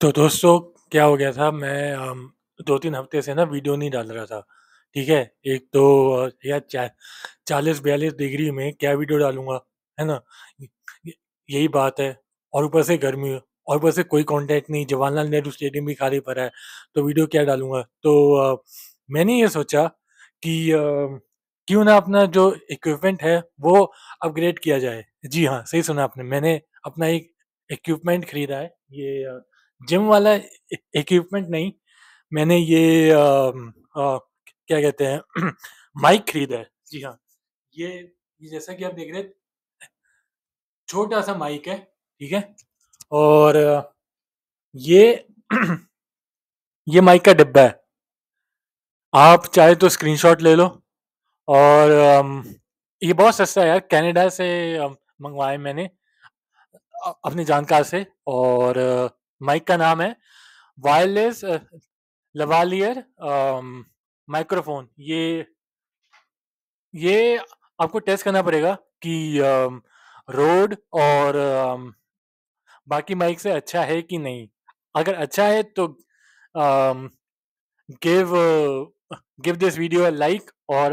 तो दोस्तों क्या हो गया था मैं दो तीन हफ्ते से ना वीडियो नहीं डाल रहा था, ठीक है? एक तो या चा 40 डिग्री में क्या वीडियो डालूंगा है ना? यही बात है और ऊपर से गर्मी और ऊपर से कोई कांटेक्ट नहीं, जवाहरलाल नेहरू स्टेडियम भी खाली पड़ा है, तो वीडियो क्या डालूंगा तो आ, मैंने ये सोचा कि क्यों ना अपना जो इक्विपमेंट है वो अपग्रेड किया जाए। जी हाँ, सही सुना आपने मैंने अपना एक इक्विपमेंट खरीदा है, ये आ, जिम वाला इक्विपमेंट नहीं मैंने ये आ, आ, क्या कहते हैं माइक खरीदा है जी हाँ ये, ये जैसा कि आप देख रहे छोटा सा माइक है ठीक है और ये ये माइक का डिब्बा है आप चाहे तो स्क्रीनशॉट ले लो और ये बहुत सस्ता है यार कनाडा से मंगवाए मैंने अपने जानकार से और माइक का नाम है वायरलेस लवालियर माइक्रोफोन ये ये आपको टेस्ट करना पड़ेगा कि रोड और बाकी माइक से अच्छा है कि नहीं अगर अच्छा है तो give give this video a like और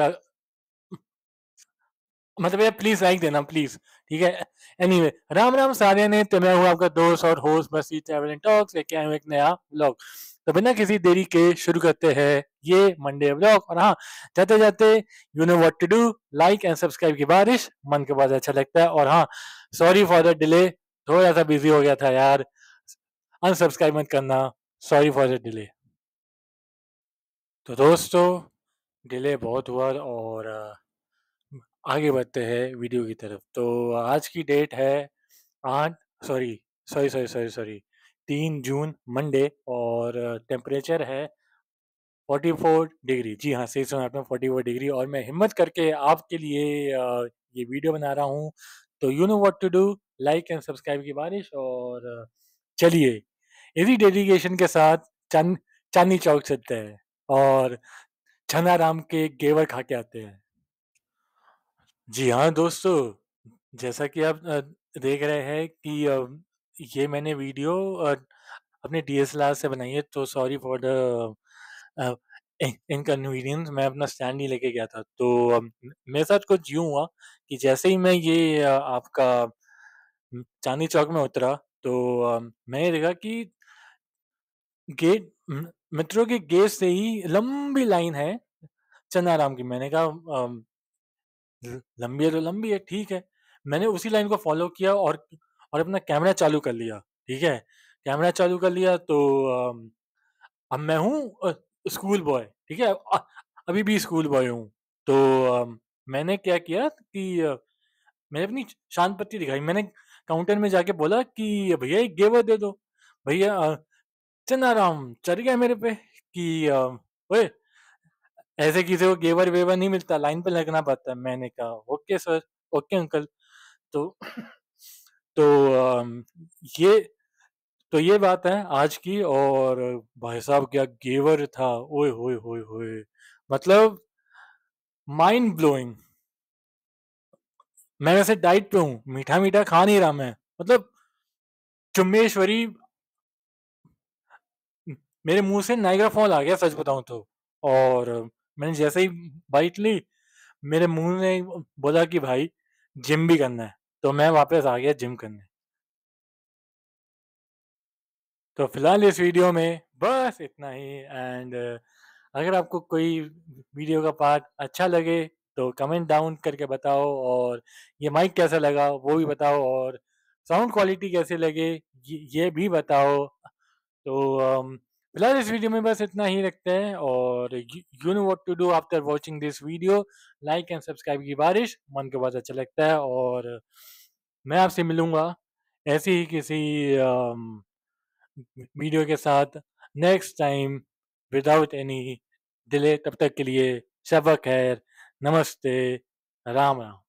मतलब यार प्लीज लाइक देना प्लीज ठीक है एनीवे राम राम सारे ने तो मैं हूँ आपका दोस्त और होस्ट बसी ट्रैवल एंड टॉक्स लेके आया एक नया ब्लॉग तो बिना किसी देरी के शुरू करते हैं ये मंडे ब्लॉग और हाँ जाते जाते you know what to do like and subscribe की बारिश मन के बाद अच्छा लगता है और हाँ सॉरी फॉर द डिले थोड़ा सा बिजी हो गया था यार अनसब्सक्राइब मत करना सॉरी फॉर द डिले तो दोस्तों डिले बहुत हुआ और आगे बढ़ते हैं वीडियो की तरफ तो आज की डेट है आठ sorry sorry sorry sorry sorry तीन जून मंडे और टेम्परेचर है 44 डिग्री जी हाँ सही सुना आपने 44 डिग्री और मैं हिम्मत करके आपके लिए ये वीडियो बना रहा हूँ तो you know what to do like and subscribe की बारिश और चलिए इसी डेडिकेशन के साथ चांद चांदनी चौक चलते हैं और राम के गेवर खा के आते हैं जी हाँ दोस्तों, जैसा कि आप देख रहे हैं कि ये मैंने वीडियो अपने डी से बनाई है तो सॉरी फॉर द इनकन्वीनियंस मैं अपना स्टैंड नहीं लेके गया था। तो मेरे साथ कुछ यूँ हुआ कि जैसे ही मैं ये आपका उम, चांदनी चौक में उतरा तो मैंने देखा कि गेट मित्रों के गेट से ही लंबी लाइन है चंदाराम की। मैंने कहा लंबी है तो लंबी है ठीक है मैंने उसी लाइन को फॉलो किया और और अपना कैमरा चालू कर लिया ठीक है कैमरा चालू कर लिया तो अब मैं हूँ स्कूल बॉय ठीक है अभी भी स्कूल बॉय हूँ तो मैंने क्या किया कि मैंने अपनी शांत पत्ती दिखाई मैंने काउंटर में जाके बोला कि भैया एक गेवर दे दो भैया अ, राम चढ़ गया मेरे पे कि ओए ऐसे किसी को गेवर वेवर नहीं मिलता लाइन पे लगना पड़ता है मैंने कहा ओके सर ओके अंकल तो तो ये तो ये बात है आज की और भाई साहब क्या गेवर था ओए होए होए होए मतलब माइंड ब्लोइंग मैं वैसे डाइट पे हूं मीठा मीठा खा नहीं रहा मैं मतलब चुम्बेश्वरी मेरे मुंह से नाइग्रा फॉल आ गया सच बताऊं तो और मैंने जैसे ही बाइट ली मेरे मुंह ने बोला कि भाई जिम भी करना है तो मैं वापस आ गया जिम करने तो फिलहाल इस वीडियो में बस इतना ही एंड अगर आपको कोई वीडियो का पार्ट अच्छा लगे तो कमेंट डाउन करके बताओ और ये माइक कैसा लगा वो भी बताओ और साउंड क्वालिटी कैसे लगे ये भी बताओ तो um, फिलहाल इस वीडियो में बस इतना ही रखते हैं और you know what to do after watching this video like and subscribe की बारिश मन के बहुत अच्छा लगता है और मैं आपसे मिलूंगा ऐसी ही किसी वीडियो um, के साथ next time without any delay तब तक के लिए शब खैर नमस्ते राम राम